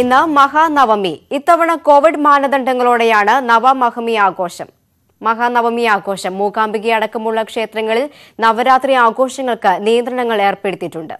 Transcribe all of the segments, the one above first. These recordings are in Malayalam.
ഇന്ന് മഹാനവമി ഇത്തവണ കോവിഡ് മാനദണ്ഡങ്ങളോടെയാണ് നവമഹമി ആഘോഷം മഹാനവമി ആഘോഷം മൂകാംബിക അടക്കമുള്ള ക്ഷേത്രങ്ങളിൽ നവരാത്രി ആഘോഷങ്ങൾക്ക് നിയന്ത്രണങ്ങൾ ഏർപ്പെടുത്തിയിട്ടുണ്ട്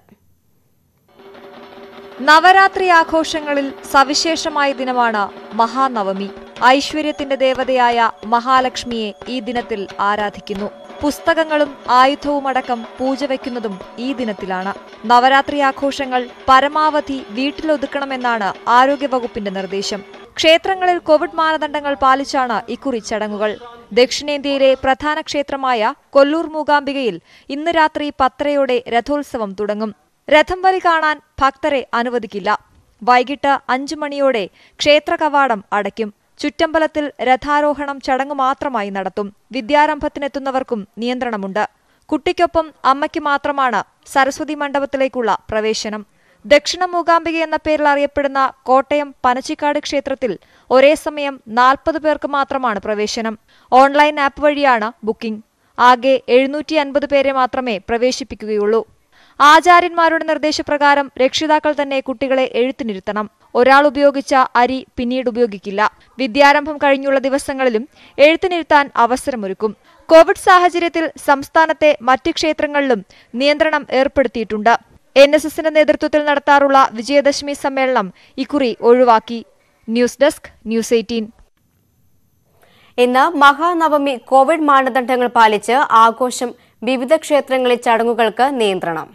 നവരാത്രി ആഘോഷങ്ങളിൽ സവിശേഷമായ ദിനമാണ് മഹാനവമി ഐശ്വര്യത്തിന്റെ ദേവതയായ മഹാലക്ഷ്മിയെ ഈ ദിനത്തിൽ ആരാധിക്കുന്നു പുസ്തകങ്ങളും ആയുധവുമടക്കം പൂജ വയ്ക്കുന്നതും ഈ ദിനത്തിലാണ് നവരാത്രി ആഘോഷങ്ങൾ പരമാവധി വീട്ടിലൊതുക്കണമെന്നാണ് ആരോഗ്യവകുപ്പിന്റെ നിർദ്ദേശം ക്ഷേത്രങ്ങളിൽ കോവിഡ് മാനദണ്ഡങ്ങൾ പാലിച്ചാണ് ഇക്കുറി ചടങ്ങുകൾ ദക്ഷിണേന്ത്യയിലെ പ്രധാന ക്ഷേത്രമായ കൊല്ലൂർ മൂകാംബികയിൽ ഇന്ന് രാത്രി പത്തരയോടെ രഥോത്സവം തുടങ്ങും രഥം വലി കാണാൻ ഭക്തരെ അനുവദിക്കില്ല വൈകിട്ട് അഞ്ചു മണിയോടെ ക്ഷേത്ര കവാടം അടയ്ക്കും ചുറ്റമ്പലത്തിൽ രഥാരോഹണം ചടങ്ങ് മാത്രമായി നടത്തും വിദ്യാരംഭത്തിനെത്തുന്നവർക്കും നിയന്ത്രണമുണ്ട് കുട്ടിക്കൊപ്പം അമ്മയ്ക്ക് മാത്രമാണ് സരസ്വതി മണ്ഡപത്തിലേക്കുള്ള പ്രവേശനം ദക്ഷിണ മൂകാംബിക എന്ന പേരിൽ അറിയപ്പെടുന്ന കോട്ടയം പനച്ചിക്കാട് ക്ഷേത്രത്തിൽ ഒരേ സമയം നാൽപ്പത് പേർക്ക് മാത്രമാണ് പ്രവേശനം ഓൺലൈൻ ആപ്പ് വഴിയാണ് ബുക്കിംഗ് ആകെ എഴുന്നൂറ്റി അൻപത് പേരെ മാത്രമേ പ്രവേശിപ്പിക്കുകയുള്ളൂ ആചാര്യന്മാരുടെ നിർദ്ദേശപ്രകാരം രക്ഷിതാക്കൾ തന്നെ കുട്ടികളെ എഴുത്തിനിരുത്തണം ഒരാൾ ഉപയോഗിച്ച അരി പിന്നീട് ഉപയോഗിക്കില്ല വിദ്യാരംഭം കഴിഞ്ഞുള്ള ദിവസങ്ങളിലും എഴുത്തിനിരുത്താൻ അവസരമൊരുക്കും കോവിഡ് സാഹചര്യത്തിൽ സംസ്ഥാനത്തെ മറ്റ് ക്ഷേത്രങ്ങളിലും നിയന്ത്രണം ഏർപ്പെടുത്തിയിട്ടുണ്ട് എൻ എസ് എസിന്റെ നേതൃത്വത്തിൽ നടത്താറുള്ള വിജയദശമി സമ്മേളനം ഇക്കുറി ഒഴിവാക്കി ന്യൂസ് ഡെസ്ക് ന്യൂസ് എയ്റ്റീൻ ഇന്ന് മഹാനവമി കോവിഡ് മാനദണ്ഡങ്ങൾ പാലിച്ച് ആഘോഷം വിവിധ ക്ഷേത്രങ്ങളിൽ ചടങ്ങുകൾക്ക് നിയന്ത്രണം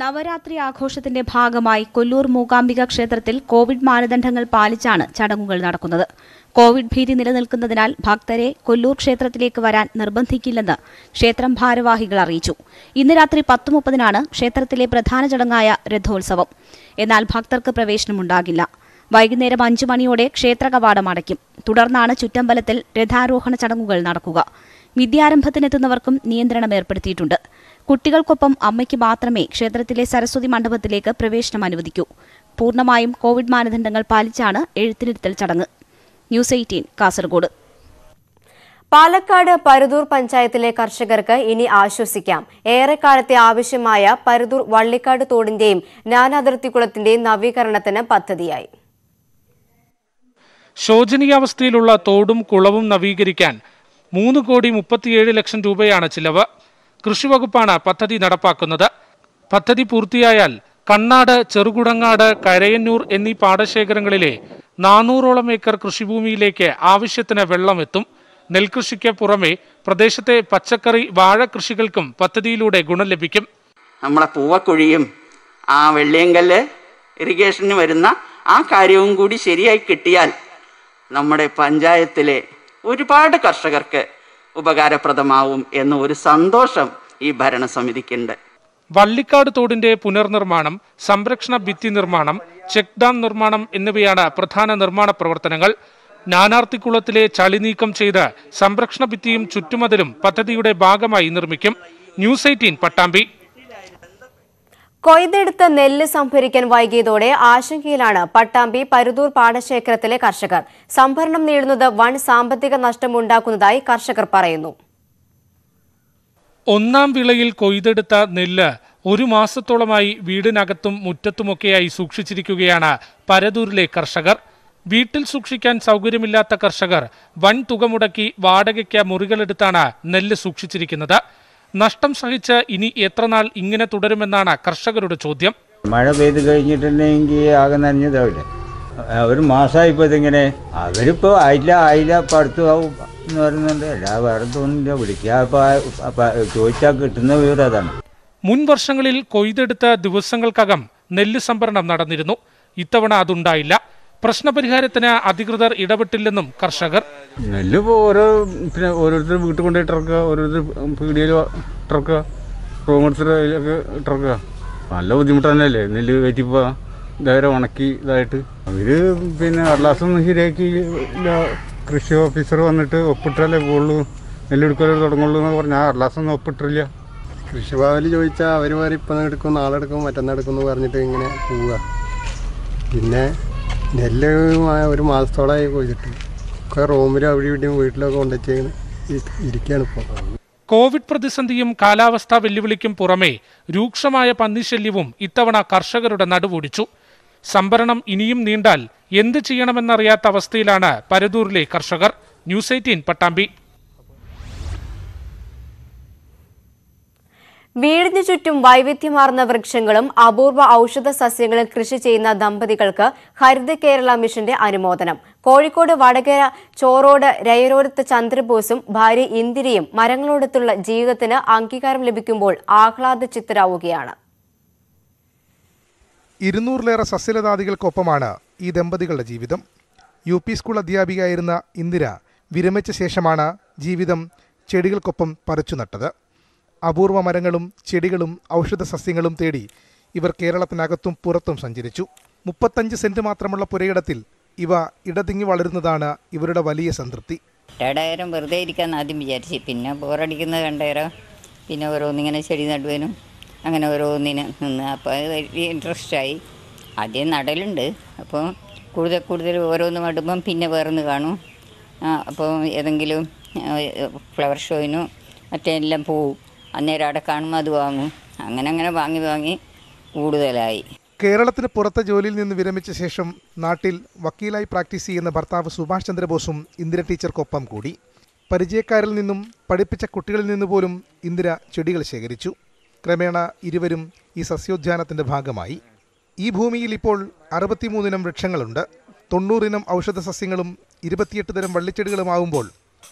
നവരാത്രി ആഘോഷത്തിന്റെ ഭാഗമായി കൊല്ലൂർ മൂകാംബിക ക്ഷേത്രത്തിൽ കോവിഡ് മാനദണ്ഡങ്ങൾ പാലിച്ചാണ് ചടങ്ങുകൾ നടക്കുന്നത് കോവിഡ് ഭീതി നിലനിൽക്കുന്നതിനാൽ ഭക്തരെ കൊല്ലൂർ ക്ഷേത്രത്തിലേക്ക് വരാൻ നിർബന്ധിക്കില്ലെന്ന് ക്ഷേത്രം ഭാരവാഹികൾ അറിയിച്ചു ഇന്ന് രാത്രി പത്ത് മുപ്പതിനാണ് ക്ഷേത്രത്തിലെ പ്രധാന ചടങ്ങായ രഥോത്സവം എന്നാൽ ഭക്തർക്ക് പ്രവേശനമുണ്ടാകില്ല വൈകുന്നേരം അഞ്ചു മണിയോടെ ക്ഷേത്ര കവാടം അടയ്ക്കും തുടർന്നാണ് ചുറ്റമ്പലത്തിൽ രഥാരോഹണ ചടങ്ങുകൾ നടക്കുക വിദ്യാരംഭത്തിനെത്തുന്നവർക്കും നിയന്ത്രണം ഏർപ്പെടുത്തിയിട്ടുണ്ട് കുട്ടികൾക്കൊപ്പം അമ്മയ്ക്ക് മാത്രമേ ക്ഷേത്രത്തിലെ സരസ്വതി മണ്ഡപത്തിലേക്ക് പ്രവേശനം അനുവദിക്കൂ പൂർണ്ണമായും കോവിഡ് മാനദണ്ഡങ്ങൾ പാലിച്ചാണ് എഴുത്തിനിരുത്തൽ ചടങ്ങ് ന്യൂസ് എയ്റ്റീൻ കാസർഗോഡ് പാലക്കാട് പരുതൂർ പഞ്ചായത്തിലെ കർഷകർക്ക് ഇനി ആശ്വസിക്കാം ഏറെക്കാലത്തെ ആവശ്യമായ പരുതൂർ വള്ളിക്കാട് തോടിന്റെയും നാനാതിർത്തി കുളത്തിന്റെയും നവീകരണത്തിന് പദ്ധതിയായി ശോചനീയാവസ്ഥയിലുള്ള തോടും കുളവും നവീകരിക്കാൻ മൂന്ന് കോടി മുപ്പത്തിയേഴ് ലക്ഷം രൂപയാണ് ചിലവ് കൃഷിവകുപ്പാണ് പദ്ധതി നടപ്പാക്കുന്നത് പദ്ധതി പൂർത്തിയായാൽ കണ്ണാട് ചെറുകുടങ്ങാട് കരയന്നൂർ എന്നീ പാടശേഖരങ്ങളിലെ നാനൂറോളം ഏക്കർ കൃഷിഭൂമിയിലേക്ക് ആവശ്യത്തിന് വെള്ളമെത്തും നെൽകൃഷിക്ക് പുറമെ പ്രദേശത്തെ പച്ചക്കറി വാഴ കൃഷികൾക്കും പദ്ധതിയിലൂടെ ഗുണം ലഭിക്കും നമ്മുടെ പൂവക്കുഴിയും ആ വെള്ളിയങ്കല് ഇറിഗേഷന് വരുന്ന ആ കാര്യവും കൂടി ശരിയായി കിട്ടിയാൽ നമ്മുടെ പഞ്ചായത്തിലെ ഒരുപാട് കർഷകർക്ക് ഉപകാരപ്രദമാവും എന്ന ഒരു സന്തോഷം ഈ ഭരണസമിതിക്കുണ്ട് വള്ളിക്കാട് തോടിന്റെ പുനർനിർമ്മാണം സംരക്ഷണ ഭിത്തി നിർമ്മാണം ചെക്ക് ഡാം നിർമ്മാണം എന്നിവയാണ് പ്രധാന നിർമ്മാണ പ്രവർത്തനങ്ങൾ നാനാർത്തിക്കുളത്തിലെ നീക്കം ചെയ്ത് സംരക്ഷണ ഭിത്തിയും ചുറ്റുമതിലും പദ്ധതിയുടെ ഭാഗമായി നിർമ്മിക്കും ന്യൂസ് എയ്റ്റീൻ പട്ടാമ്പി കൊയ്തെടുത്ത് നെല്ല് സംഭരിക്കാൻ വൈകിയതോടെ ആശങ്കയിലാണ് പട്ടാമ്പി പരുതൂർ പാടശേഖരത്തിലെ കർഷകർ സംഭരണം നേടുന്നത് വൻ സാമ്പത്തിക നഷ്ടമുണ്ടാക്കുന്നതായി കർഷകർ പറയുന്നു ഒന്നാം വിളയിൽ കൊയ്തെടുത്ത നെല്ല് ഒരു മാസത്തോളമായി വീടിനകത്തും മുറ്റത്തുമൊക്കെയായി സൂക്ഷിച്ചിരിക്കുകയാണ് പരതൂരിലെ കർഷകർ വീട്ടിൽ സൂക്ഷിക്കാൻ സൗകര്യമില്ലാത്ത കർഷകർ വൻ തുക മുടക്കി വാടകയ്ക്ക് മുറികളെടുത്താണ് നെല്ല് സൂക്ഷിച്ചിരിക്കുന്നത് നഷ്ടം സഹിച്ച് ഇനി എത്രനാൾ ഇങ്ങനെ തുടരുമെന്നാണ് കർഷകരുടെ ചോദ്യം മഴ പെയ്ത് കഴിഞ്ഞിട്ടുണ്ടെങ്കിൽ ആകെ നനഞ്ഞതാവില്ല ഒരു മാസമായിപ്പോൾ ഇതിങ്ങനെ അവരിപ്പോൾ ആയില്ല ആയില്ല ഇപ്പം അടുത്ത് ആവും എന്ന് പറയുന്നുണ്ട് എല്ലാ വേറെ തോന്നില്ല വിളിക്കുക ചോദിച്ചാൽ കിട്ടുന്ന വിവരം അതാണ് മുൻ വർഷങ്ങളിൽ കൊയ്തെടുത്ത ദിവസങ്ങൾക്കകം നെല്ല് സംഭരണം നടന്നിരുന്നു ഇത്തവണ അതുണ്ടായില്ല പ്രശ്നപരിഹാരത്തിന് അധികൃതർ ഇടപെട്ടില്ലെന്നും കർഷകർ നെല്ല് ഓരോ പിന്നെ ഓരോരുത്തർ വീട്ടിൽ കൊണ്ടുപോയി ഇറക്കുക ഓരോരുത്തർ പീടിയയിൽ ഇറക്കുക റൂമെടുത്തിലൊക്കെ ഇറക്കുക നല്ല ബുദ്ധിമുട്ട് തന്നെയല്ലേ നെല്ല് കയറ്റിപ്പോ ഇതായാലും ഉണക്കി ഇതായിട്ട് അവര് പിന്നെ അടലാസം ശരിയാക്കി കൃഷി ഓഫീസർ വന്നിട്ട് ഒപ്പിട്ടല്ലേ പോകുള്ളൂ നെല്ലെടുക്കലോ തുടങ്ങുള്ളൂ എന്നൊക്കെ പറഞ്ഞാൽ അടലാസം കടലാസൊന്നും ഒപ്പിട്ടില്ല കൃഷിഭവനിൽ ചോദിച്ചാൽ അവർ പറയും ഇപ്പം എടുക്കും നാളെ എടുക്കും എന്ന് പറഞ്ഞിട്ട് ഇങ്ങനെ പോവുക പിന്നെ നെല്ല് ഒരു മാസത്തോളമായി കുഴിച്ചിട്ട് റൂമിലും അവിടെ ഇവിടെയും വീട്ടിലൊക്കെ കൊണ്ടുവച്ചു ഇരിക്കുകയാണ് ഇപ്പോൾ കോവിഡ് പ്രതിസന്ധിയും കാലാവസ്ഥാ വെല്ലുവിളിക്കും പുറമേ രൂക്ഷമായ പന്നിശല്യവും ഇത്തവണ കർഷകരുടെ നടുവൊടിച്ചു സംഭരണം ഇനിയും നീണ്ടാൽ എന്ത് ചെയ്യണമെന്നറിയാത്ത അവസ്ഥയിലാണ് പരതൂരിലെ കർഷകർ ന്യൂസ് എയ്റ്റീൻ പട്ടാമ്പി വീടിനു ചുറ്റും വൈവിധ്യമാർന്ന വൃക്ഷങ്ങളും അപൂർവ ഔഷധ സസ്യങ്ങളും കൃഷി ചെയ്യുന്ന ദമ്പതികൾക്ക് ഹരിത കേരള മിഷന്റെ അനുമോദനം കോഴിക്കോട് വടകര ചോറോട് രയരോരത്ത് ചന്ദ്രബോസും ഭാര്യ ഇന്ദിരയും മരങ്ങളോടത്തുള്ള ജീവിതത്തിന് അംഗീകാരം ലഭിക്കുമ്പോൾ ആഹ്ലാദ ചിത്തരാവുകയാണ് ഇരുന്നൂറിലേറെ സസ്യലതാദികൾക്കൊപ്പമാണ് ഈ ദമ്പതികളുടെ ജീവിതം യു പി സ്കൂൾ അധ്യാപികയായിരുന്ന ഇന്ദിര വിരമിച്ച ശേഷമാണ് ജീവിതം ചെടികൾക്കൊപ്പം പറിച്ചു നട്ടത് അപൂർവ മരങ്ങളും ചെടികളും ഔഷധ സസ്യങ്ങളും തേടി ഇവർ കേരളത്തിനകത്തും പുറത്തും സഞ്ചരിച്ചു മുപ്പത്തഞ്ച് സെന്റ് മാത്രമുള്ള പുരയിടത്തിൽ ഇവ ഇടതിങ്ങി വളരുന്നതാണ് ഇവരുടെ വലിയ സംതൃപ്തി ഏടായിരം വെറുതെ ഇരിക്കാൻ ആദ്യം വിചാരിച്ചു പിന്നെ ബോറടിക്കുന്നത് കണ്ടേരം പിന്നെ ഓരോന്നിങ്ങനെ ചെടി നടുവനും അങ്ങനെ ഓരോന്നിന് നിന്ന് അപ്പോൾ വലിയ ആയി ആദ്യം നടലുണ്ട് അപ്പോൾ കൂടുതൽ കൂടുതൽ ഓരോന്ന് നടുമ്പം പിന്നെ വേറൊന്ന് കാണും അപ്പോൾ ഏതെങ്കിലും ഫ്ലവർ ഷോയിനോ എല്ലാം പോവും അന്നേരം അവിടെ കാണുമ്പോൾ അത് വാങ്ങും അങ്ങനെ അങ്ങനെ വാങ്ങി വാങ്ങി കൂടുതലായി കേരളത്തിന് പുറത്തെ ജോലിയിൽ നിന്ന് വിരമിച്ച ശേഷം നാട്ടിൽ വക്കീലായി പ്രാക്ടീസ് ചെയ്യുന്ന ഭർത്താവ് സുഭാഷ് ചന്ദ്രബോസും ഇന്ദിര ടീച്ചർക്കൊപ്പം കൂടി പരിചയക്കാരിൽ നിന്നും പഠിപ്പിച്ച കുട്ടികളിൽ നിന്ന് പോലും ഇന്ദിര ചെടികൾ ശേഖരിച്ചു ക്രമേണ ഇരുവരും ഈ സസ്യോദ്യാനത്തിൻ്റെ ഭാഗമായി ഈ ഭൂമിയിൽ ഇപ്പോൾ അറുപത്തിമൂന്നിനം വൃക്ഷങ്ങളുണ്ട് തൊണ്ണൂറിനം ഔഷധ സസ്യങ്ങളും ഇരുപത്തിയെട്ട് തരം വള്ളിച്ചെടികളുമാവുമ്പോൾ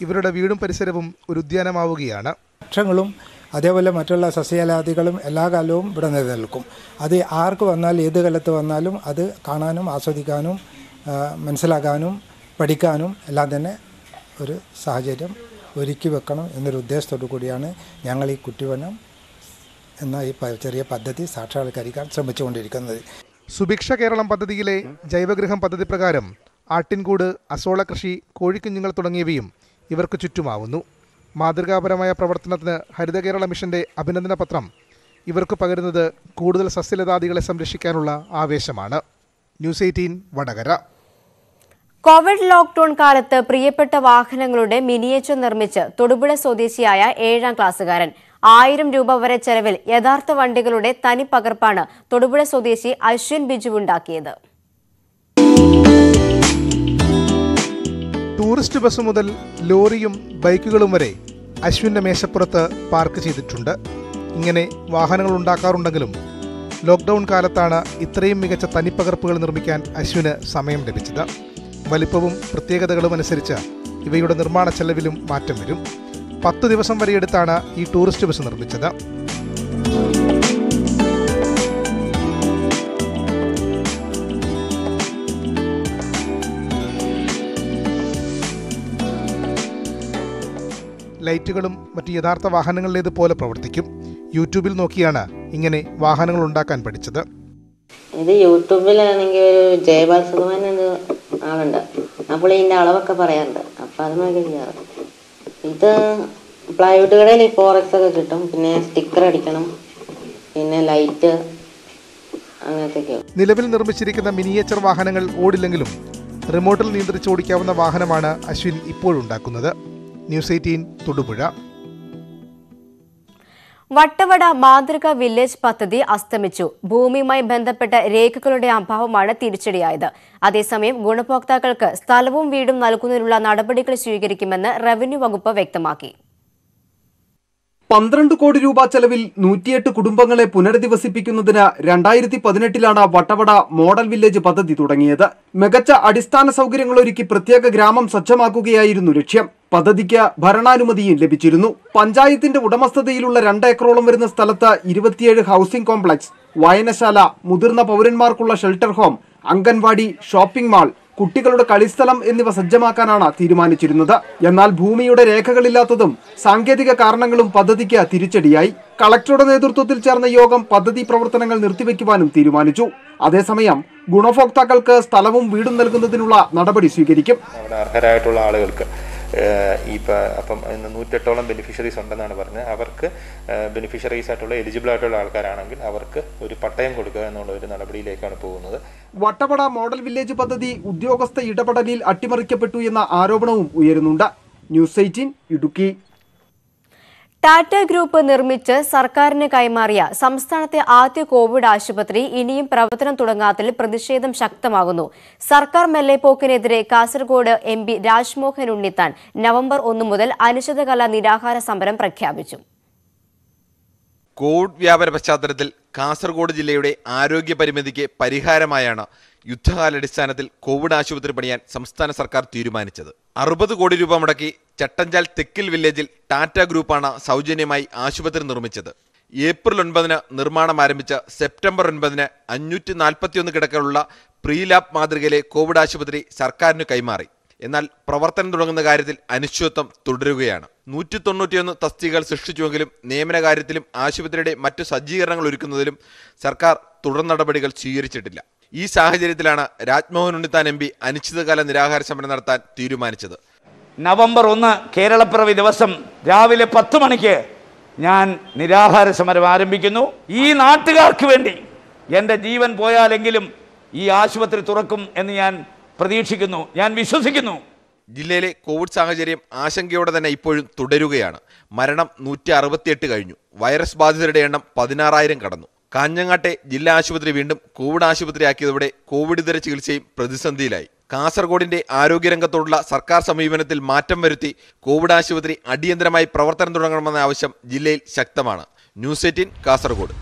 ഇവരുടെ വീടും പരിസരവും ഒരു ഉദ്യാനമാവുകയാണ് വൃക്ഷങ്ങളും അതേപോലെ മറ്റുള്ള സസ്യലാദികളും എല്ലാ കാലവും ഇവിടെ നിലനിൽക്കും അത് ആർക്ക് വന്നാൽ ഏത് കാലത്ത് വന്നാലും അത് കാണാനും ആസ്വദിക്കാനും മനസ്സിലാക്കാനും പഠിക്കാനും എല്ലാം തന്നെ ഒരു സാഹചര്യം ഒരുക്കി വെക്കണം എന്നൊരു ഉദ്ദേശത്തോടു കൂടിയാണ് ഞങ്ങൾ ഈ കുറ്റിവനം എന്ന ഈ ചെറിയ പദ്ധതി സാക്ഷാത്കരിക്കാൻ ശ്രമിച്ചുകൊണ്ടിരിക്കുന്നത് സുഭിക്ഷ കേരളം പദ്ധതിയിലെ ജൈവഗൃഹം പദ്ധതി പ്രകാരം ആട്ടിൻകൂട് അസോള കൃഷി കോഴിക്കുഞ്ഞുങ്ങൾ തുടങ്ങിയവയും ഇവർക്ക് ചുറ്റുമാവുന്നു മാതൃകാപരമായ പ്രവർത്തനത്തിന് ഹരിത കേരള മിഷന്റെ അഭിനന്ദന പത്രം ഇവർക്ക് പകരുന്നത് കൂടുതൽ സസ്യലതാദികളെ സംരക്ഷിക്കാനുള്ള ആവേശമാണ് news eighteen Vadakara Covid lockdown കാലത്ത് പ്രിയപ്പെട്ട വാഹനങ്ങളുടെ മിനിയേച്ചർ നിർമ്മിച്ച് തൊടുപുഴ സ്വദേശിയായ ഏഴാം ക്ലാസ്സുകാരൻ ആയിരം രൂപ വരെ ചെലവിൽ യഥാർത്ഥ വണ്ടികളുടെ തനിപ്പകർപ്പാണ് തൊടുപുഴ സ്വദേശി അശ്വിൻ ബിജു ഉണ്ടാക്കിയത് ടൂറിസ്റ്റ് ബസ് മുതൽ ലോറിയും ബൈക്കുകളും വരെ അശ്വിൻ്റെ മേശപ്പുറത്ത് പാർക്ക് ചെയ്തിട്ടുണ്ട് ഇങ്ങനെ വാഹനങ്ങൾ ഉണ്ടാക്കാറുണ്ടെങ്കിലും ലോക്ക്ഡൗൺ കാലത്താണ് ഇത്രയും മികച്ച തനിപ്പകർപ്പുകൾ നിർമ്മിക്കാൻ അശ്വിന് സമയം ലഭിച്ചത് വലിപ്പവും പ്രത്യേകതകളും അനുസരിച്ച് ഇവയുടെ നിർമ്മാണ ചെലവിലും മാറ്റം വരും പത്ത് ദിവസം വരെയെടുത്താണ് ഈ ടൂറിസ്റ്റ് ബസ് നിർമ്മിച്ചത് ലൈറ്റുകളും മറ്റ് യഥാർത്ഥ വാഹനങ്ങളിലേതുപോലെ പ്രവർത്തിക്കും യൂട്യൂബിൽ നോക്കിയാണ് ഇങ്ങനെ വാഹനങ്ങൾ ഉണ്ടാക്കാൻ പഠിച്ചത് ഇത് യൂട്യൂബിലാണെങ്കിൽ ഒരു ജയബാലസുകുമാൻ എന്ന ആളുണ്ട് അപ്പോൾ ഇതിൻ്റെ അളവൊക്കെ പറയാറുണ്ട് അപ്പോൾ അത് നോക്കി ഇത് പ്ലൈവുഡ് കടയിൽ ഫോറക്സ് ഒക്കെ കിട്ടും പിന്നെ സ്റ്റിക്കർ അടിക്കണം പിന്നെ ലൈറ്റ് അങ്ങനത്തെയൊക്കെ നിലവിൽ നിർമ്മിച്ചിരിക്കുന്ന മിനിയേച്ചർ വാഹനങ്ങൾ ഓടില്ലെങ്കിലും റിമോട്ടിൽ നിയന്ത്രിച്ച് ഓടിക്കാവുന്ന വാഹനമാണ് അശ്വിൻ ഇപ്പോഴുണ്ടാക്കുന്നത് ന്യൂസ് എയ്റ്റീൻ തൊടുപുഴ വട്ടവട മാതൃക വില്ലേജ് പദ്ധതി അസ്തമിച്ചു ഭൂമിയുമായി ബന്ധപ്പെട്ട രേഖകളുടെ അഭാവമാണ് തിരിച്ചടിയായത് അതേസമയം ഗുണഭോക്താക്കൾക്ക് സ്ഥലവും വീടും നൽകുന്നതിനുള്ള നടപടികൾ സ്വീകരിക്കുമെന്ന് റവന്യൂ വകുപ്പ് വ്യക്തമാക്കി പന്ത്രണ്ട് കോടി രൂപ ചെലവിൽ നൂറ്റിയെട്ട് കുടുംബങ്ങളെ പുനരധിവസിപ്പിക്കുന്നതിന് രണ്ടായിരത്തി പതിനെട്ടിലാണ് വട്ടവട മോഡൽ വില്ലേജ് പദ്ധതി തുടങ്ങിയത് മികച്ച അടിസ്ഥാന സൗകര്യങ്ങളൊരുക്കി പ്രത്യേക ഗ്രാമം സജ്ജമാക്കുകയായിരുന്നു ലക്ഷ്യം പദ്ധതിക്ക് ഭരണാനുമതിയും ലഭിച്ചിരുന്നു പഞ്ചായത്തിന്റെ ഉടമസ്ഥതയിലുള്ള രണ്ട് ഏക്കറോളം വരുന്ന സ്ഥലത്ത് ഇരുപത്തിയേഴ് ഹൗസിംഗ് കോംപ്ലക്സ് വായനശാല മുതിർന്ന പൗരന്മാർക്കുള്ള shelter home anganwadi shopping mall കുട്ടികളുടെ കളിസ്ഥലം എന്നിവ സജ്ജമാക്കാനാണ് തീരുമാനിച്ചിരുന്നത് എന്നാൽ ഭൂമിയുടെ രേഖകളില്ലാത്തതും സാങ്കേതിക കാരണങ്ങളും പദ്ധതിക്ക് തിരിച്ചടിയായി കളക്ടറുടെ നേതൃത്വത്തിൽ ചേർന്ന യോഗം പദ്ധതി പ്രവർത്തനങ്ങൾ നിർത്തിവെക്കുവാനും തീരുമാനിച്ചു അതേസമയം ഗുണഭോക്താക്കൾക്ക് സ്ഥലവും വീടും നൽകുന്നതിനുള്ള നടപടി സ്വീകരിക്കും അർഹരായിട്ടുള്ള ആളുകൾക്ക് ഈ അപ്പം ഇന്ന് നൂറ്റെട്ടോളം ബെനിഫിഷ്യറീസ് ഉണ്ടെന്നാണ് പറഞ്ഞത് അവർക്ക് ബെനിഫിഷ്യറീസ് ആയിട്ടുള്ള എലിജിബിൾ ആയിട്ടുള്ള ആൾക്കാരാണെങ്കിൽ അവർക്ക് ഒരു പട്ടയം കൊടുക്കുക എന്നുള്ള ഒരു നടപടിയിലേക്കാണ് പോകുന്നത് വട്ടവട മോഡൽ വില്ലേജ് പദ്ധതി ഉദ്യോഗസ്ഥ ഇടപെടലിൽ അട്ടിമറിക്കപ്പെട്ടു എന്ന ആരോപണവും ഉയരുന്നുണ്ട് news eighteen Idukki Tata group നിർമ്മിച്ച് സർക്കാരിന് കൈമാറിയ സംസ്ഥാനത്തെ ആദ്യ കോവിഡ് ആശുപത്രി ഇനിയും പ്രവർത്തനം തുടങ്ങാത്തതിൽ പ്രതിഷേധം ശക്തമാകുന്നു സർക്കാർ മെല്ലെപ്പോക്കിനെതിരെ Kasaragod M P Rajmohan Unnithan November ഒന്നു മുതൽ അനിശ്ചിതകാല നിരാഹാര സമരം പ്രഖ്യാപിച്ചു കോവിഡ് വ്യാപന പശ്ചാത്തലത്തിൽ കാസർഗോഡ് ജില്ലയുടെ ആരോഗ്യ പരിമിതിക്ക് പരിഹാരമായാണ് യുദ്ധകാലടിസ്ഥാനത്തിൽ കോവിഡ് ആശുപത്രി പണിയാൻ സംസ്ഥാന സർക്കാർ തീരുമാനിച്ചത് അറുപത് കോടി രൂപ മുടക്കി ചട്ടഞ്ചാൽ തെക്കിൽ വില്ലേജിൽ ടാറ്റ ഗ്രൂപ്പാണ് സൗജന്യമായി ആശുപത്രി നിർമ്മിച്ചത് ഏപ്രിൽ ഒൻപതിന് നിർമ്മാണം ആരംഭിച്ച സെപ്റ്റംബർ ഒൻപതിന് അഞ്ഞൂറ്റി നാൽപ്പത്തിയൊന്ന് കിടക്കലുള്ള പ്രീലാബ് മാതൃകയിലെ കോവിഡ് ആശുപത്രി സർക്കാരിന് കൈമാറി എന്നാൽ പ്രവർത്തനം തുടങ്ങുന്ന കാര്യത്തിൽ അനിശ്ചിതത്വം തുടരുകയാണ് നൂറ്റി തൊണ്ണൂറ്റിയൊന്ന് തസ്തികകൾ സൃഷ്ടിച്ചുവെങ്കിലും നിയമന കാര്യത്തിലും ആശുപത്രിയുടെ മറ്റു സജ്ജീകരണങ്ങൾ ഒരുക്കുന്നതിലും സർക്കാർ തുടർ നടപടികൾ സ്വീകരിച്ചിട്ടില്ല ഈ സാഹചര്യത്തിലാണ് രാജ്മോഹൻ ഉണ്ണിത്താൻ എം പി അനിശ്ചിതകാല നിരാഹാര സമരം നടത്താൻ തീരുമാനിച്ചത് നവംബർ ഒന്ന് കേരളപ്പിറവി ദിവസം രാവിലെ പത്ത് മണിക്ക് ഞാൻ നിരാഹാര സമരം ആരംഭിക്കുന്നു ഈ നാട്ടുകാർക്ക് വേണ്ടി എൻ്റെ ജീവൻ പോയാലെങ്കിലും ഈ ആശുപത്രി തുറക്കും എന്ന് ഞാൻ പ്രതീക്ഷിക്കുന്നു ഞാൻ വിശ്വസിക്കുന്നു ജില്ലയിലെ കോവിഡ് സാഹചര്യം ആശങ്കയോടെ തന്നെ ഇപ്പോഴും തുടരുകയാണ് മരണം നൂറ്റി അറുപത്തിയെട്ട് കഴിഞ്ഞു വൈറസ് ബാധിതരുടെ എണ്ണം പതിനാറായിരം കടന്നു കാഞ്ഞങ്ങാട്ടെ ജില്ലാ ആശുപത്രി വീണ്ടും കോവിഡ് ആശുപത്രിയാക്കിയതോടെ കോവിഡ് ഇതര ചികിത്സയും പ്രതിസന്ധിയിലായി കാസർഗോഡിന്റെ ആരോഗ്യരംഗത്തോടുള്ള സർക്കാർ സമീപനത്തിൽ മാറ്റം വരുത്തി കോവിഡ് ആശുപത്രി അടിയന്തരമായി പ്രവർത്തനം തുടങ്ങണമെന്ന ആവശ്യം ജില്ലയിൽ ശക്തമാണ് ന്യൂസ് എയ്റ്റീൻ കാസർഗോഡ്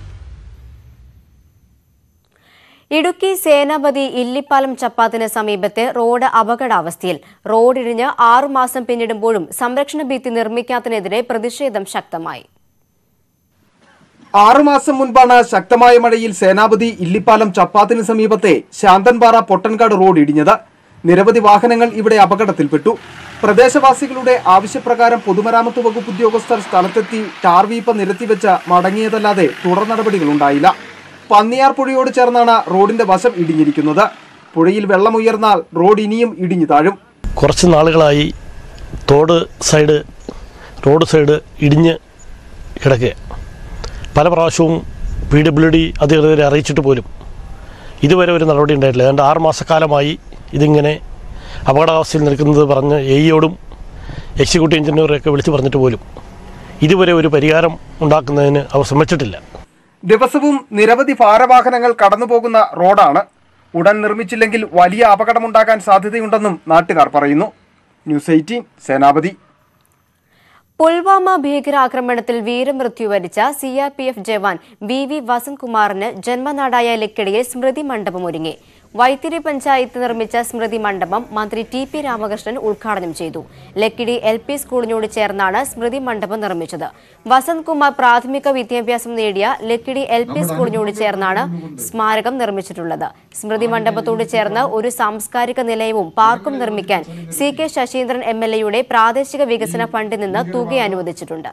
ഇടുക്കി സേനാപതി ഇല്ലിപ്പാലം ചപ്പാത്തിന് സമീപത്തെ റോഡ് അപകടാവസ്ഥയിൽ റോഡിഴിഞ്ഞ് ആറുമാസം പിന്നിടുമ്പോഴും സംരക്ഷണ ഭിത്തി നിർമ്മിക്കാത്തതിനെതിരെ പ്രതിഷേധം ശക്തമായി ആറുമാസം മുൻപാണ് ശക്തമായ മഴയിൽ സേനാപതി ഇല്ലിപ്പാലം ചപ്പാത്തിന് സമീപത്തെ ശാന്തൻപാറ പൊട്ടൻകാട് റോഡ് ഇടിഞ്ഞത് നിരവധി വാഹനങ്ങൾ ഇവിടെ അപകടത്തിൽപ്പെട്ടു പ്രദേശവാസികളുടെ ആവശ്യപ്രകാരം പൊതുമരാമത്ത് വകുപ്പ് ഉദ്യോഗസ്ഥർ സ്ഥലത്തെത്തി ടാർ വീപ്പ മടങ്ങിയതല്ലാതെ തുടർ നടപടികളുണ്ടായില്ല പന്നിയാർ പുഴയോട് ചേർന്നാണ് റോഡിന്റെ വശം ഇടിഞ്ഞിരിക്കുന്നത് പുഴയിൽ വെള്ളമുയർന്നാൽ റോഡ് ഇനിയും ഇടിഞ്ഞു താഴും കുറച്ച് നാളുകളായി തോട് സൈഡ് റോഡ് സൈഡ് ഇടിഞ്ഞ് കിടക്കുക പല പ്രാവശ്യവും പി ഡബ്ല്യു ഡി അധികൃതരെ അറിയിച്ചിട്ട് പോലും ഇതുവരെ ഒരു നടപടി ഉണ്ടായിട്ടില്ല ഏതാണ്ട് ആറ് മാസക്കാലമായി ഇതിങ്ങനെ അപകടാവസ്ഥയിൽ നിൽക്കുന്നത് പറഞ്ഞ് എയോടും എക്സിക്യൂട്ടീവ് എഞ്ചിനീയറൊക്കെ വിളിച്ചു പറഞ്ഞിട്ട് പോലും ഇതുവരെ ഒരു പരിഹാരം ഉണ്ടാക്കുന്നതിന് അവർ ശ്രമിച്ചിട്ടില്ല ദിവസവും നിരവധി ഭാരവാഹനങ്ങൾ കടന്നുപോകുന്ന റോഡാണ് ഉടൻ നിർമ്മിച്ചില്ലെങ്കിൽ വലിയ അപകടമുണ്ടാകാൻ സാധ്യതയുണ്ടെന്നും നാട്ടുകാർ പറയുന്നു ന്യൂസ് എയ്റ്റീൻ സേനാപതി പുൽവാമ ഭീകരാക്രമണത്തിൽ വീരമൃത്യു വരിച്ച C R P F jawan V V കുമാറിന് ജന്മനാടായ ലക്കിടയിൽ സ്മൃതി മണ്ഡപം ഒരുങ്ങി വൈത്തിരി പഞ്ചായത്ത് നിർമ്മിച്ച സ്മൃതി മണ്ഡപം മന്ത്രി ടി പി രാമകൃഷ്ണൻ ഉദ്ഘാടനം ചെയ്തു ലക്കിടി എൽ പി സ്കൂളിനോട് ചേർന്നാണ് സ്മൃതി മണ്ഡപം നിർമ്മിച്ചത് വസന്ത് കുമാർ പ്രാഥമിക വിദ്യാഭ്യാസം നേടിയ ലക്കിടി എൽ പി സ്കൂളിനോട് ചേർന്നാണ് സ്മാരകം നിർമ്മിച്ചിട്ടുള്ളത് സ്മൃതി മണ്ഡപത്തോട് ചേർന്ന് ഒരു സാംസ്കാരിക നിലയവും പാർക്കും നിർമ്മിക്കാൻ C K Saseendran M L എയുടെ പ്രാദേശിക വികസന ഫണ്ടിൽ നിന്ന് തുക അനുവദിച്ചിട്ടുണ്ട്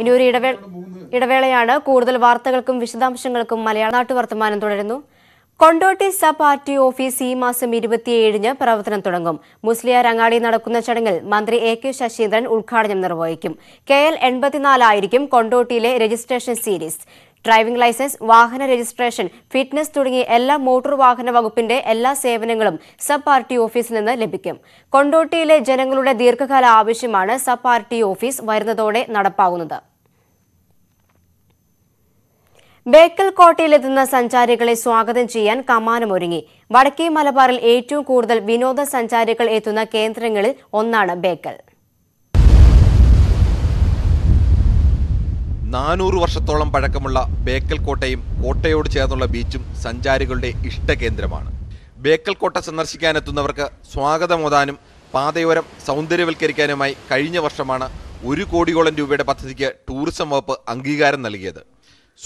ഇനി ഒരു ഇടവേള ഇടവേളയാണ് കൂടുതൽ വാർത്തകൾക്കും വിശദാംശങ്ങൾക്കും മലയാള നാട്ടു വർത്തമാനം തുടരുന്നു Kondotty sub R T office ഈ മാസം ഇരുപത്തിയേഴിന് പ്രവർത്തനം തുടങ്ങും മുസ്ലിയാർ അങ്ങാടി നടക്കുന്ന ചടങ്ങിൽ മന്ത്രി എ കെ ശശീന്ദ്രൻ ഉദ്ഘാടനം നിർവഹിക്കും കെ എൽ എൺപത്തിനാലായിരിക്കും കൊണ്ടോട്ടിയിലെ രജിസ്ട്രേഷൻ സീരീസ് ഡ്രൈവിംഗ് ലൈസൻസ് വാഹന രജിസ്ട്രേഷൻ ഫിറ്റ്നസ് തുടങ്ങിയ എല്ലാ മോട്ടോർ വാഹന വകുപ്പിന്റെ എല്ലാ സേവനങ്ങളും സബ് ആർ ടി ഓഫീസിൽ നിന്ന് ലഭിക്കും കൊണ്ടോട്ടിയിലെ ജനങ്ങളുടെ ദീർഘകാല ആവശ്യമാണ് സബ് ആർ ടി ഓഫീസ് വരുന്നതോടെ നടപ്പാകുന്നത് ബേക്കൽ കോട്ടയിലെത്തുന്ന സഞ്ചാരികളെ സ്വാഗതം ചെയ്യാൻ കമാനമൊരുങ്ങി വടക്കേ മലബാറിൽ ഏറ്റവും കൂടുതൽ വിനോദസഞ്ചാരികൾ എത്തുന്ന കേന്ദ്രങ്ങളിൽ ഒന്നാണ് ബേക്കൽ നാനൂറ് വർഷത്തോളം പഴക്കമുള്ള ബേക്കൽ കോട്ടയും കോട്ടയോട് ചേർന്നുള്ള ബീച്ചും സഞ്ചാരികളുടെ ഇഷ്ടകേന്ദ്രമാണ് ബേക്കൽ കോട്ട സന്ദർശിക്കാനെത്തുന്നവർക്ക് സ്വാഗതമോദാനും പാതയോരം സൗന്ദര്യവൽക്കരിക്കാനുമായി കഴിഞ്ഞ വർഷമാണ് ഒരു കോടിയോളം രൂപയുടെ പദ്ധതിക്ക് ടൂറിസം വകുപ്പ് അംഗീകാരം നൽകിയത്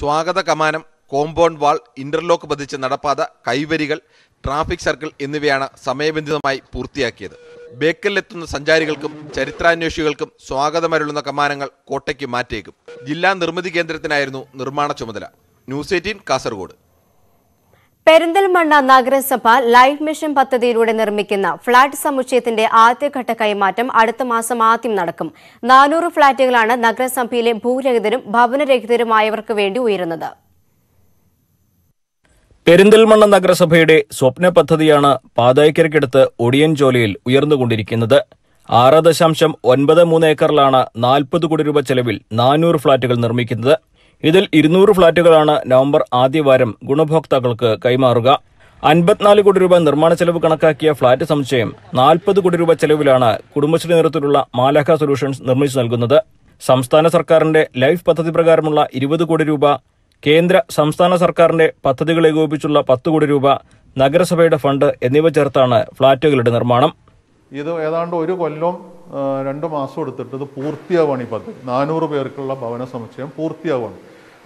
സ്വാഗത കമാനം കോമ്പൗണ്ട് വാൾ ഇന്റർലോക്ക് പതിച്ച നടപ്പാത കൈവരികൾ ട്രാഫിക് സർക്കിൾ എന്നിവയാണ് സമയബന്ധിതമായി പൂർത്തിയാക്കിയത് ബേക്കലിലെത്തുന്ന സഞ്ചാരികൾക്കും ചരിത്രാന്വേഷികൾക്കും സ്വാഗതമരുളുന്ന കമാനങ്ങൾ കോട്ടയ്ക്ക് മാറ്റേക്കും ജില്ലാ നിർമ്മിതി കേന്ദ്രത്തിനായിരുന്നു നിർമ്മാണ ചുമതല ന്യൂസ് എയ്റ്റീൻ കാസർഗോഡ് പെരിന്തൽമണ്ണ നഗരസഭ ലൈഫ് മിഷൻ പദ്ധതിയിലൂടെ നിർമ്മിക്കുന്ന ഫ്ളാറ്റ് സമുച്ചയത്തിന്റെ ആദ്യഘട്ട കൈമാറ്റം അടുത്ത മാസം ആദ്യം നടക്കും നാനൂറ് ഫ്ളാറ്റുകളാണ് നഗരസഭയിലെ ഭൂരഹിതരും ഭവനരഹിതരുമായവർക്ക് വേണ്ടി ഉയരുന്നത് പെരിന്തൽമണ്ണ നഗരസഭയുടെ സ്വപ്ന പദ്ധതിയാണ് പാതായ്ക്കരയ്ക്കടുത്ത് ഒടിയൻ ജോലിയിൽ ഉയർന്നുകൊണ്ടിരിക്കുന്നത് ആറ് ദശാംശം ഒൻപത് മൂന്ന് ഏക്കറിലാണ് നാൽപ്പത് കോടി രൂപ ചെലവിൽ നാനൂറ് ഫ്ളാറ്റുകൾ നിർമ്മിക്കുന്നത് ഇതിൽ ഇരുന്നൂറ് ഫ്ളാറ്റുകളാണ് നവംബർ ആദ്യവാരം ഗുണഭോക്താക്കൾക്ക് കൈമാറുക അൻപത്തിനാല് കോടി രൂപ നിർമ്മാണ ചെലവ് കണക്കാക്കിയ ഫ്ളാറ്റ് സമുച്ചയം നാൽപ്പത് കോടി രൂപ ചെലവിലാണ് കുടുംബശ്രീ നേതൃത്വത്തിലുള്ള മാലാഖ സൊല്യൂഷൻസ് നിർമ്മിച്ചു നൽകുന്നത് സംസ്ഥാന സർക്കാരിന്റെ ലൈഫ് പദ്ധതി പ്രകാരമുള്ള ഇരുപത് കോടി രൂപ കേന്ദ്ര സംസ്ഥാന സർക്കാരിന്റെ പദ്ധതികൾ ഏകോപിപ്പിച്ചുള്ള പത്ത് കോടി രൂപ നഗരസഭയുടെ ഫണ്ട് എന്നിവ ചേർത്താണ് ഫ്ളാറ്റുകളുടെ നിർമ്മാണം ഇത് ഏതാണ്ട് ഒരു കൊല്ലം രണ്ട് മാസം എടുത്തിട്ട് ഇത് പൂർത്തിയാവുകയാണ് ഈ പദ്ധതി നാനൂറ് പേർക്കുള്ള ഭവന സമുച്ചയം പൂർത്തിയാവുകയാണ്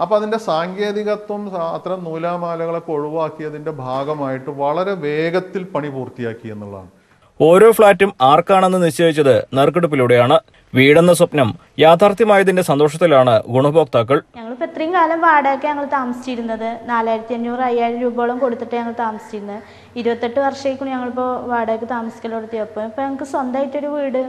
അപ്പോൾ അതിൻ്റെ സാങ്കേതികത്വം അത്തരം നൂലാമാലകളൊക്കെ ഒഴിവാക്കിയതിൻ്റെ ഭാഗമായിട്ട് വളരെ വേഗത്തിൽ പണി പൂർത്തിയാക്കി എന്നുള്ളതാണ് ഓരോ ഫ്ളാറ്റും ആർക്കാണെന്ന് നിശ്ചയിച്ചത് നറുക്കെടുപ്പിലൂടെയാണ് വീടെന്ന സ്വപ്നം യാഥാർത്ഥ്യമായതിന്റെ സന്തോഷത്തിലാണ് ഗുണഭോക്താക്കൾ ഞങ്ങളിപ്പോൾ ഇത്രയും കാലം വാടകയൊക്കെ ഞങ്ങൾ താമസിച്ചിരുന്നത് നാലായിരത്തി അഞ്ഞൂറ് അയ്യായിരം രൂപയോളം കൊടുത്തിട്ട് ഞങ്ങൾ താമസിച്ചിരുന്നത് ഇരുപത്തെട്ട് വർഷമായിരിക്കും ഞങ്ങളിപ്പോ വാടകയ്ക്ക് താമസിക്കൽ കൊടുത്തിയപ്പോ ഇപ്പൊ ഞങ്ങൾക്ക് സ്വന്തമായിട്ടൊരു വീട്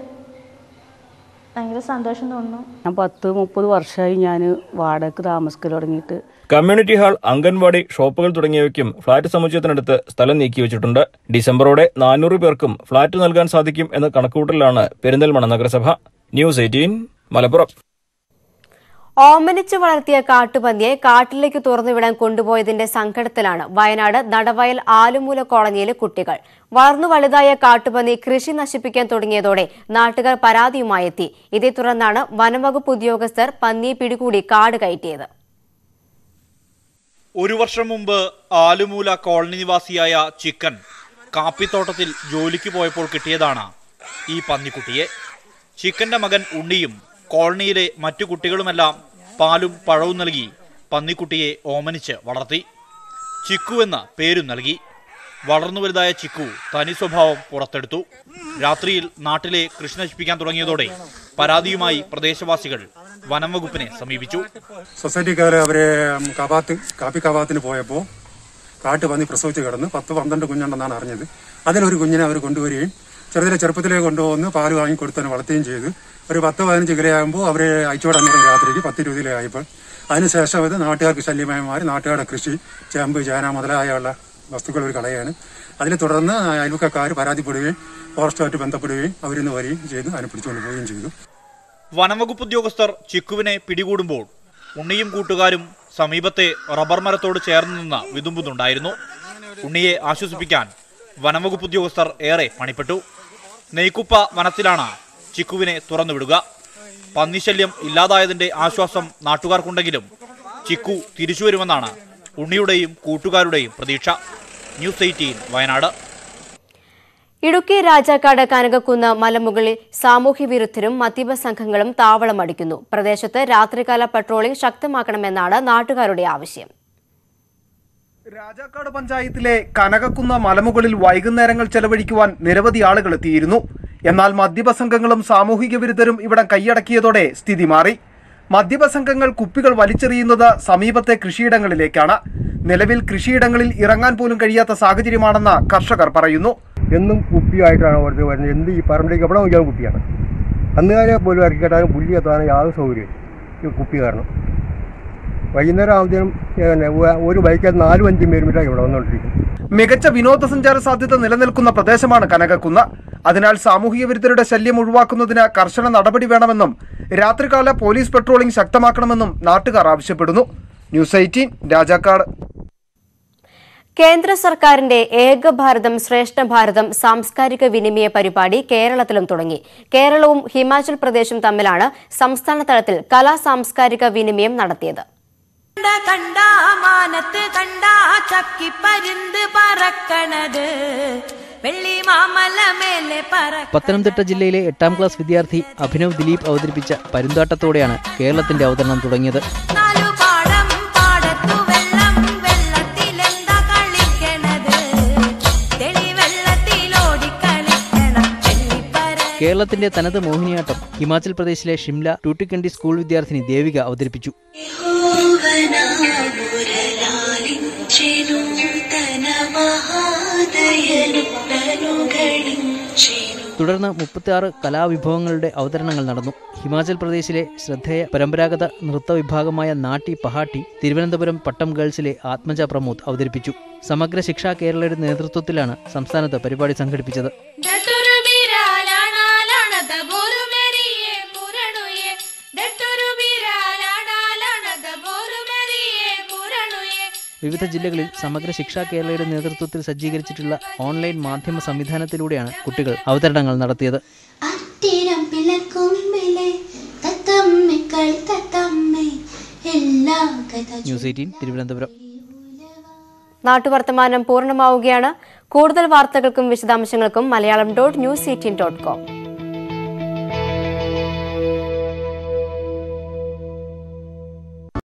സന്തോഷം തോന്നുന്നു ഞാൻ ഞാൻ വാടകയ്ക്ക് കമ്മ്യൂണിറ്റി ഹാൾ അംഗൻവാടി ഷോപ്പുകൾ തുടങ്ങിയവയ്ക്കും ഫ്ളാറ്റ് സമുച്ചയത്തിനടുത്ത് സ്ഥലം നീക്കി വെച്ചിട്ടുണ്ട് ഡിസംബറോടെ നാനൂറ് പേർക്കും ഫ്ളാറ്റ് നൽകാൻ സാധിക്കും എന്ന കണക്കുകൂട്ടലാണ് പെരിന്തൽമണ്ണ നഗരസഭ ന്യൂസ് എയ്റ്റീൻ മലപ്പുറം ഓമനിച്ചു വളർത്തിയ കാട്ടുപന്നിയെ കാട്ടിലേക്ക് തുറന്നുവിടാൻ കൊണ്ടുപോയതിന്റെ സങ്കടത്തിലാണ് വയനാട് നടവയൽ ആലുമൂല കോളനിയിലെ കുട്ടികൾ വളർന്നു വലുതായ കാട്ടുപന്നി കൃഷി നശിപ്പിക്കാൻ തുടങ്ങിയതോടെ നാട്ടുകാർ പരാതിയുമായി എത്തി ഇതേ തുടർന്നാണ് വനംവകുപ്പ് ഉദ്യോഗസ്ഥർ പന്നിയെ പിടികൂടി കാട് കയറ്റിയത് ഒരു വർഷം മുമ്പ് ആലുമൂല കോളനി നിവാസിയായ ചിക്കൻ കാപ്പിത്തോട്ടത്തിൽ ജോലിക്ക് പോയപ്പോൾ കിട്ടിയതാണ് ഈ പന്നിക്കുട്ടിയെ ചിക്കന്റെ മകൻ ഉണ്ണിയും കോളനിയിലെ മറ്റു കുട്ടികളുമെല്ലാം പാലും പഴവും നൽകി പന്നിക്കുട്ടിയെ ഓമനിച്ച് വളർത്തി ചിക്കു എന്ന പേരും നൽകി വളർന്നു വലുതായ ചിക്കു തനി സ്വഭാവം പുറത്തെടുത്തു രാത്രിയിൽ നാട്ടിലെ കൃഷി നശിപ്പിക്കാൻ തുടങ്ങിയതോടെ പരാതിയുമായി പ്രദേശവാസികൾ വനം വകുപ്പിനെ സമീപിച്ചു സൊസൈറ്റിക്കാർ അവരെ കവാത്ത് കാപ്പി കവാത്തിന് പോയപ്പോൾ കാട്ടുപന്നി പ്രസവിച്ച് കിടന്ന് പത്ത് പന്ത്രണ്ട് കുഞ്ഞുണ്ടെന്നാണ് അറിഞ്ഞത് അതിലൊരു കുഞ്ഞിനെ അവർ കൊണ്ടുവരികയും ചെറുതിലെ ചെറുപ്പത്തിലേക്ക് കൊണ്ടുവന്ന് പാല് വാങ്ങിക്കൊടുത്തന്നെ വളർത്തുകയും ചെയ്തു ഒരു പത്ത് പതിനഞ്ച് കിലയാകുമ്പോൾ അവരെ അയച്ചുവിടാൻ തുടങ്ങി രാത്രിക്ക് പത്ത് ഇരുപതിലെ ആയപ്പോൾ അതിനുശേഷം ഇത് നാട്ടുകാർക്ക് ശല്യമായി മാറി നാട്ടുകാരുടെ കൃഷി ചേമ്പ് ചേന മുതലായുള്ള വസ്തുക്കൾ ഒരു കളയാണ് അതിൽ തുടർന്ന് അയൽവക്കാർ പരാതിപ്പെടുകയും ഫോറസ്റ്റുമായിട്ട് ബന്ധപ്പെടുകയും അവരിൽ നിന്ന് വരികയും ചെയ്ത് അതിനെ പിടിച്ചുകൊണ്ട് പോവുകയും ചെയ്തു വനംവകുപ്പ് ഉദ്യോഗസ്ഥർ ചിക്കുവിനെ പിടികൂടുമ്പോൾ ഉണ്ണിയും കൂട്ടുകാരും സമീപത്തെ റബ്ബർ മരത്തോട് ചേർന്ന് നിന്ന വിതുമ്പുന്നുണ്ടായിരുന്നു ഉണ്ണിയെ ആശ്വസിപ്പിക്കാൻ വനംവകുപ്പ് ഉദ്യോഗസ്ഥർ ഏറെ പണിപ്പെട്ടു നെയ്ക്കുപ്പ വനത്തിലാണ് ചിക്കുവിനെ തുറന്നുവിടുക പന്നിശല്യം ഇല്ലാതായതിന്റെ ആശ്വാസം നാട്ടുകാർക്കുണ്ടെങ്കിലും ചിക്കു തിരിച്ചുവരുമെന്നാണ് ഉണ്ണിയുടെയും കൂട്ടുകാരുടെയും പ്രതീക്ഷ ന്യൂസ് എയ്റ്റീൻ വയനാട് ഇടുക്കി രാജാക്കാട് കനകക്കുന്ന് മലമുകളിൽ സാമൂഹ്യ വിരുദ്ധരും മദ്യപ സംഘങ്ങളും താവളമടിക്കുന്നു പ്രദേശത്ത് രാത്രികാല പട്രോളിംഗ് ശക്തമാക്കണമെന്നാണ് നാട്ടുകാരുടെ ആവശ്യം രാജാക്കാട് പഞ്ചായത്തിലെ കനകക്കുന്ന മലമുകളിൽ വൈകുന്നേരങ്ങൾ ചെലവഴിക്കുവാൻ നിരവധി ആളുകൾ എത്തിയിരുന്നു എന്നാൽ മദ്യപസംഘങ്ങളും സാമൂഹിക വിരുദ്ധരും ഇവിടം കൈയടക്കിയതോടെ സ്ഥിതി മാറി മദ്യപസംഘങ്ങൾ കുപ്പികൾ വലിച്ചെറിയുന്നത് സമീപത്തെ കൃഷിയിടങ്ങളിലേക്കാണ് നിലവിൽ കൃഷിയിടങ്ങളിൽ ഇറങ്ങാൻ പോലും കഴിയാത്ത സാഹചര്യമാണെന്ന് കർഷകർ പറയുന്നു എന്നും കുപ്പിയായിട്ടാണ് ഓരോ വരുന്നത് എന്ത് ഈ പറമ്പിലേക്ക് എവിടെ നോക്കിയാലും കുപ്പിയാണ് അന്നുകാരെ പോലും ഇറക്കി കെട്ടാനും പുല്ല് യാതൊരു സൗകര്യം ഈ കുപ്പി കാരണം വൈകുന്നേരം ആവുമ്പോഴത്തേനും ഒരു ബൈക്കിൽ നാലും അഞ്ചും പേരുമ്പോഴാണ് ഇവിടെ വന്നുകൊണ്ടിരിക്കും മികച്ച വിനോദസഞ്ചാര സാധ്യത നിലനിൽക്കുന്ന പ്രദേശമാണ് കനകക്കുന്ന് അതിനാൽ സാമൂഹിക വിരുദ്ധരുടെ ശല്യം ഒഴിവാക്കുന്നതിന് കർശന നടപടി വേണമെന്നും രാത്രികാല പോലീസ് പെട്രോളിംഗ് ശക്തമാക്കണമെന്നും നാട്ടുകാർ ആവശ്യപ്പെടുന്നു ന്യൂസ് എയ്റ്റീൻ രാജാക്കാട് കേന്ദ്ര സർക്കാരിന്റെ ഏക ഭാരതം ശ്രേഷ്ഠ ഭാരതം സാംസ്കാരിക വിനിമയ പരിപാടി കേരളത്തിലും തുടങ്ങി കേരളവും ഹിമാചൽ പ്രദേശും തമ്മിലാണ് സംസ്ഥാന തലത്തിൽ കലാ സാംസ്കാരിക വിനിമയം നടത്തിയത് കണ്ട മാനത്ത് കണ്ട ചക്കിപ്പരുന്ത് പറക്കണത് പത്തനംതിട്ട ജില്ലയിലെ എട്ടാം ക്ലാസ് വിദ്യാർത്ഥി അഭിനവ് ദിലീപ് അവതരിപ്പിച്ച പരുന്താട്ടത്തോടെയാണ് കേരളത്തിന്റെ അവതരണം തുടങ്ങിയത് കേരളത്തിന്റെ തനത് മോഹിനിയാട്ടം ഹിമാചൽ പ്രദേശിലെ ഷിംല ടൂട്ടിക്കണ്ടി സ്കൂൾ വിദ്യാർത്ഥിനി ദേവിക അവതരിപ്പിച്ചു തുടർന്ന് മുപ്പത്തിയാറ് കലാവിഭവങ്ങളുടെ അവതരണങ്ങൾ നടന്നു ഹിമാചൽ പ്രദേശിലെ ശ്രദ്ധേയ പരമ്പരാഗത നൃത്ത വിഭാഗമായ നാട്ടി പഹാട്ടി തിരുവനന്തപുരം പട്ടം ഗേൾസിലെ ആത്മജ പ്രമോദ് അവതരിപ്പിച്ചു സമഗ്ര ശിക്ഷാ കേരളയുടെ നേതൃത്വത്തിലാണ് സംസ്ഥാനത്ത് പരിപാടി സംഘടിപ്പിച്ചത് വിവിധ ജില്ലകളിൽ സമഗ്ര ശിക്ഷാ കേരളയുടെ നേതൃത്വത്തിൽ സജ്ജീകരിച്ചിട്ടുള്ള ഓൺലൈൻ മാധ്യമ സംവിധാനത്തിലൂടെയാണ് കുട്ടികൾ അവതരണങ്ങൾ നടത്തിയത് ന്യൂസ് തിരുവനന്തപുരം നാട്ടുവർത്തമാനം പൂർണ്ണമാവുകയാണ് കൂടുതൽ വാർത്തകൾക്കും വിശദാംശങ്ങൾക്കും Malayalam dot news eighteen dot com